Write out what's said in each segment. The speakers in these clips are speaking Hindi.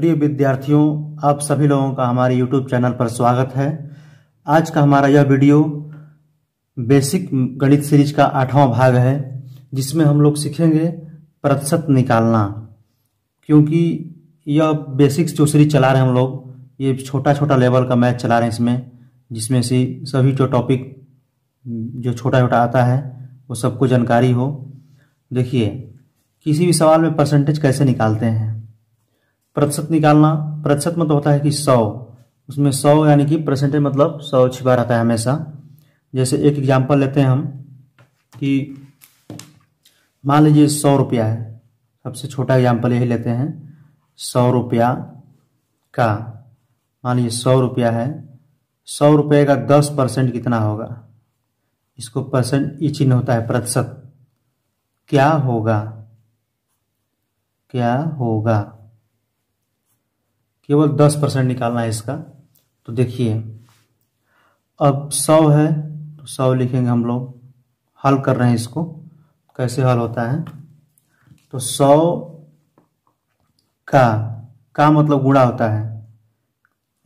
प्रिय विद्यार्थियों आप सभी लोगों का हमारे यूट्यूब चैनल पर स्वागत है आज का हमारा यह वीडियो बेसिक गणित सीरीज का आठवां भाग है जिसमें हम लोग सीखेंगे प्रतिशत निकालना क्योंकि यह बेसिक्स जो सीरीज चला रहे हैं हम लोग ये छोटा छोटा लेवल का मैच चला रहे हैं इसमें जिसमें से सभी जो टॉपिक जो छोटा छोटा आता है वो सबको जानकारी हो देखिए किसी भी सवाल में परसेंटेज कैसे निकालते हैं प्रतिशत निकालना प्रतिशत मतलब होता है कि सौ उसमें सौ यानी कि परसेंटेज मतलब सौ छिपा रहता है हमेशा जैसे एक एग्जाम्पल लेते हैं हम कि मान लीजिए सौ रुपया है सबसे छोटा एग्जाम्पल यही लेते हैं सौ रुपया का मान लीजिए सौ रुपया है सौ रुपये का दस परसेंट कितना होगा इसको परसेंट ये चिन्ह होता है प्रतिशत क्या होगा क्या होगा केवल दस परसेंट निकालना है इसका तो देखिए अब सौ है तो सौ लिखेंगे हम लोग हल कर रहे हैं इसको कैसे हल होता है तो सौ का का मतलब गुणा होता है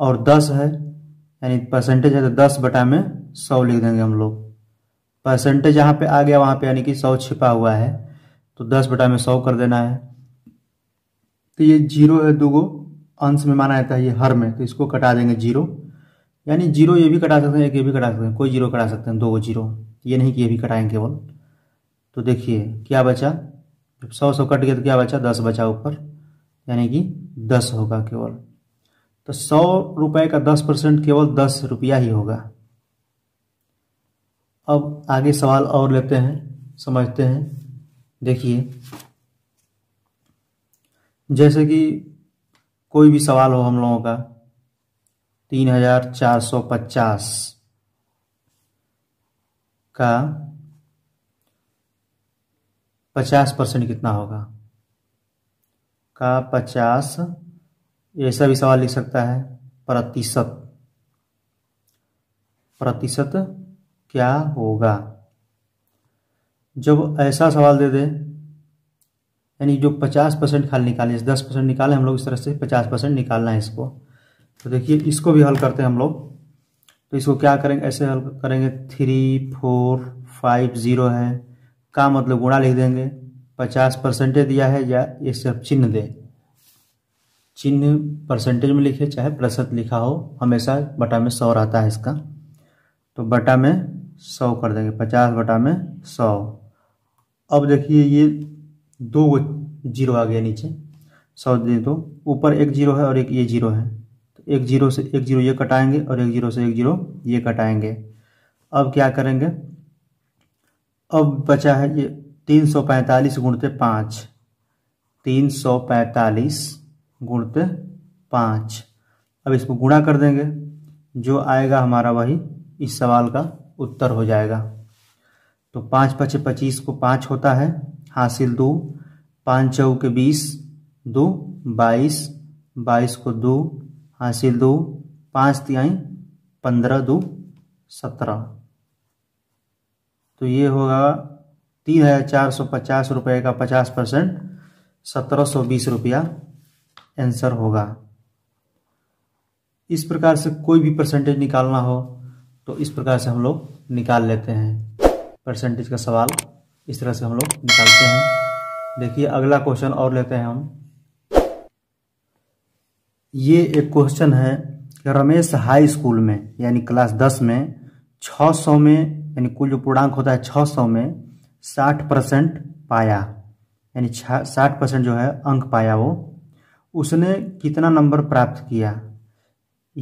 और दस है यानी परसेंटेज है तो दस बटा में सौ लिख देंगे हम लोग परसेंटेज यहाँ पे आ गया वहाँ पे यानी कि सौ छिपा हुआ है तो दस बटा में सौ कर देना है तो ये जीरो है दो गो अंश में माना जाता है ये हर में तो इसको कटा देंगे जीरो यानी जीरो ये भी कटा सकते हैं एक ये भी कटा सकते हैं कोई जीरो कटा सकते हैं दो जीरो ये नहीं कि ये भी कटाएं केवल तो देखिए क्या बचा जब सौ सौ कट गया तो क्या बचा दस बचा ऊपर यानी कि दस होगा केवल तो सौ रुपये का दस परसेंट केवल दस रुपया ही होगा अब आगे सवाल और लेते हैं समझते हैं देखिए जैसे कि कोई भी सवाल हो हम लोगों का तीन हजार चार सौ पचास का पचास परसेंट कितना होगा का पचास ऐसा भी सवाल लिख सकता है प्रतिशत प्रतिशत क्या होगा जब ऐसा सवाल दे दे यानी जो पचास परसेंट खाली निकाले है दस परसेंट निकाले हम लोग इस तरह से पचास परसेंट निकालना है इसको तो देखिए इसको भी हल करते हैं हम लोग तो इसको क्या करेंगे ऐसे हल करेंगे थ्री फोर फाइव ज़ीरो है का मतलब गुणा लिख देंगे पचास परसेंटेज दिया है या ये सिर्फ चिन्ह दें चिन्ह परसेंटेज में लिखे चाहे प्रतिशत लिखा हो हमेशा बटा में सौ रहता है इसका तो बटा में सौ कर देंगे पचास बटा में सौ अब देखिए ये दो जीरो आ गया नीचे सौ दे दो तो ऊपर एक जीरो है और एक ये जीरो है तो एक जीरो से एक जीरो ये कटाएंगे और एक जीरो से एक जीरो ये कटाएंगे अब क्या करेंगे अब बचा है ये तीन सौ पैंतालीस गुणते पाँच तीन सौ पैंतालीस गुणते पाँच अब इसको गुणा कर देंगे जो आएगा हमारा वही इस सवाल का उत्तर हो जाएगा तो पाँच पचे पच्चीस को पाँच होता है हासिल दो पाँच चौ के बीस दो बाईस बाईस को दो हासिल दो पाँच तिहाई पंद्रह दो सत्रह तो ये होगा तीन हज़ार चार सौ पचास रुपये का पचास परसेंट सत्रह सौ बीस रुपया आंसर होगा इस प्रकार से कोई भी परसेंटेज निकालना हो तो इस प्रकार से हम लोग निकाल लेते हैं परसेंटेज का सवाल इस तरह से हम लोग निकालते हैं देखिए अगला क्वेश्चन और लेते हैं हम ये एक क्वेश्चन है कि रमेश हाई स्कूल में यानी क्लास दस में 600 में यानी कुल जो पूर्णांक होता है 600 में 60 परसेंट पाया यानी साठ परसेंट जो है अंक पाया वो उसने कितना नंबर प्राप्त किया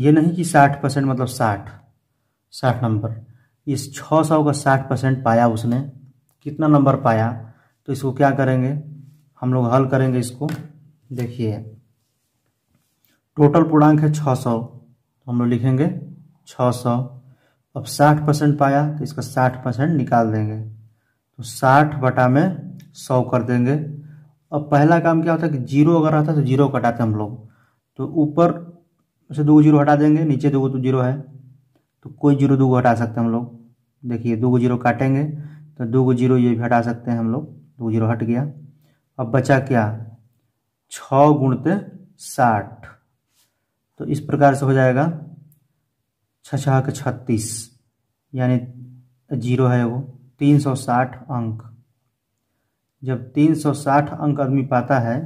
ये नहीं कि 60 परसेंट मतलब 60 60 नंबर इस 600 का 60 परसेंट पाया उसने कितना नंबर पाया तो इसको क्या करेंगे हम लोग हल करेंगे इसको देखिए टोटल पूर्णांक है 600 तो हम लोग लिखेंगे 600 अब 60 परसेंट पाया तो इसका 60 परसेंट निकाल देंगे तो 60 बटा में 100 कर देंगे अब पहला काम क्या होता है कि जीरो अगर आता है तो जीरो कटाते हम लोग तो ऊपर से दो जीरो हटा देंगे नीचे दो तो जीरो है तो कोई जीरो दो हटा सकते हैं हम लोग देखिए दो जीरो काटेंगे तो दो जीरो ये भी हटा सकते हैं हम लोग दो जीरो हट गया अब बचा क्या छ गुणते साठ तो इस प्रकार से हो जाएगा छ छः के छत्तीस यानी जीरो है वो तीन सौ साठ अंक जब तीन सौ साठ अंक आदमी पाता है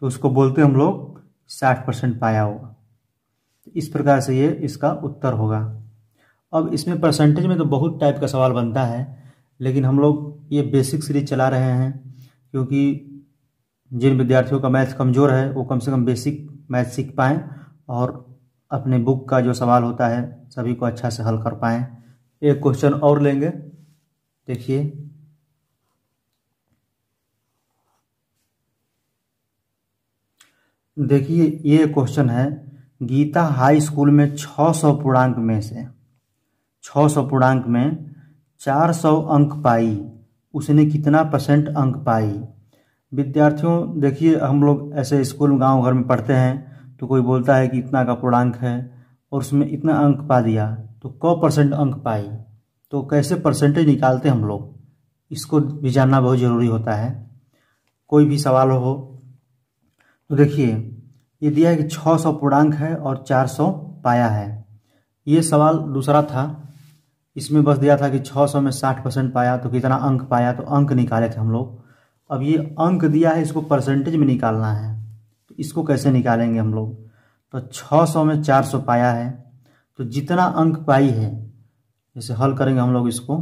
तो उसको बोलते हम लोग साठ परसेंट पाया होगा इस प्रकार से ये इसका उत्तर होगा अब इसमें परसेंटेज में तो बहुत टाइप का सवाल बनता है लेकिन हम लोग ये बेसिक सीरीज चला रहे हैं क्योंकि जिन विद्यार्थियों का मैथ कमज़ोर है वो कम से कम बेसिक मैथ सीख पाएँ और अपने बुक का जो सवाल होता है सभी को अच्छा से हल कर पाएँ एक क्वेश्चन और लेंगे देखिए देखिए ये क्वेश्चन है गीता हाई स्कूल में 600 पूर्णांक में से 600 पूर्णांक में 400 अंक पाई उसने कितना परसेंट अंक पाई विद्यार्थियों देखिए हम लोग ऐसे स्कूल गांव घर में पढ़ते हैं तो कोई बोलता है कि इतना का पूर्णांक है और उसमें इतना अंक पा दिया तो क परसेंट अंक पाई तो कैसे परसेंटेज निकालते हम लोग इसको भी जानना बहुत ज़रूरी होता है कोई भी सवाल हो तो देखिए ये दिया है कि 600 पूर्णांक है और 400 पाया है ये सवाल दूसरा था इसमें बस दिया था कि 600 में 60 परसेंट पाया तो कितना अंक पाया तो अंक निकाले थे हम लोग अब ये अंक दिया है इसको परसेंटेज में निकालना है तो इसको कैसे निकालेंगे हम लोग तो 600 में 400 पाया है तो जितना अंक पाई है जैसे हल करेंगे हम लोग इसको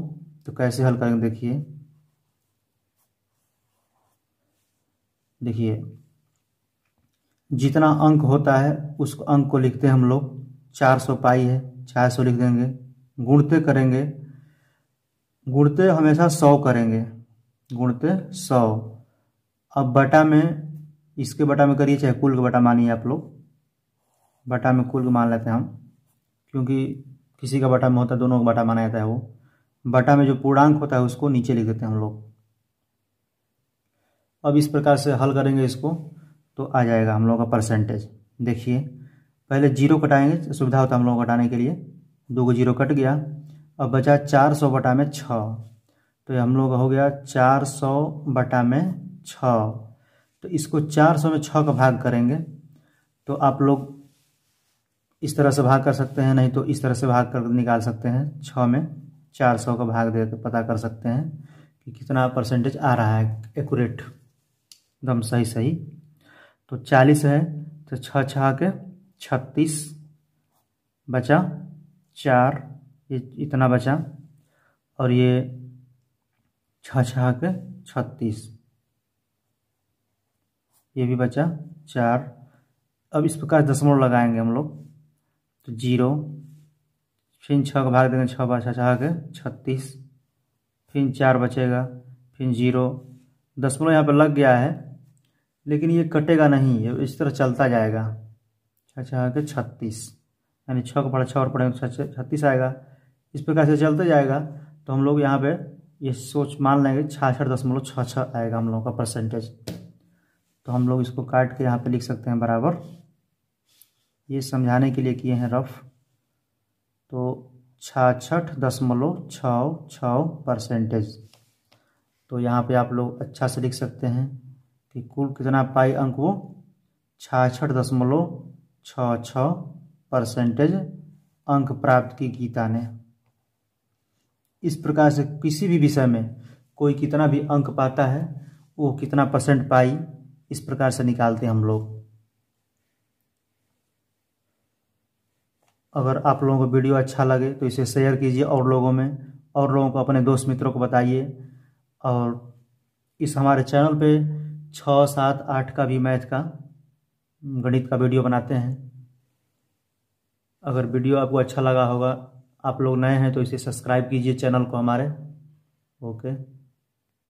तो कैसे हल करेंगे देखिए देखिए जितना अंक होता है उस अंक को लिखते हैं हम लोग 400 पाई है 400 लिख देंगे गुणते करेंगे गुणते हमेशा सौ करेंगे गुणते सौ अब बटा में इसके बटा में करिए चाहे कुल का बटा मानिए आप लोग बटा में कुल मान लेते हैं हम क्योंकि किसी का बटा में होता है दोनों का बटा माना जाता है वो बटा में जो पूर्णांक होता है उसको नीचे लिख देते हैं हम लोग अब इस प्रकार से हल करेंगे इसको तो आ जाएगा हम लोगों का परसेंटेज देखिए पहले जीरो कटाएंगे सुविधा होता है हम लोगों को कटाने के लिए दो को जीरो कट गया अब बचा चार सौ बटा में छ तो ये हम लोग हो गया चार सौ बटा में छ तो इसको चार सौ में छ का भाग करेंगे तो आप लोग इस तरह से भाग कर सकते हैं नहीं तो इस तरह से भाग कर निकाल सकते हैं छ में चार सौ का भाग दे पता कर सकते हैं कि कितना परसेंटेज आ रहा है एकूरेट एकदम सही सही तो चालीस है तो छः छः के छत्तीस बचा चार ये इतना बचा और ये छ छः के छत्तीस ये भी बचा चार अब इस प्रकार दशमलव लगाएंगे हम लोग तो जीरो फिर छः का भाग देंगे छः बचा छः के छत्तीस फिर चार बचेगा फिर जीरो दशमलव यहाँ पर लग गया है लेकिन ये कटेगा नहीं ये इस तरह चलता जाएगा छः छः के छत्तीस यानी छः को पढ़ा छः और पढ़ेंगे छत्तीस आएगा इस प्रकार से चलते जाएगा तो हम लोग यहाँ पे ये सोच मान लेंगे छाछठ दशमलव छः छः आएगा हम लोगों का परसेंटेज तो हम लोग इसको काट के यहाँ पे लिख सकते हैं बराबर ये समझाने के लिए किए हैं रफ तो छाछठ दशमलव छः छः परसेंटेज तो यहाँ पे आप लोग अच्छा से लिख सकते हैं कि कुल कितना पाई अंक वो छाछठ दशमलव छः छः परसेंटेज अंक प्राप्त की गीता ने इस प्रकार से किसी भी विषय में कोई कितना भी अंक पाता है वो कितना परसेंट पाई इस प्रकार से निकालते हैं हम लोग अगर आप लोगों को वीडियो अच्छा लगे तो इसे शेयर कीजिए और लोगों में और लोगों को अपने दोस्त मित्रों को बताइए और इस हमारे चैनल पे छः सात आठ का भी मैथ का गणित का वीडियो बनाते हैं अगर वीडियो आपको अच्छा लगा होगा आप लोग नए हैं तो इसे सब्सक्राइब कीजिए चैनल को हमारे ओके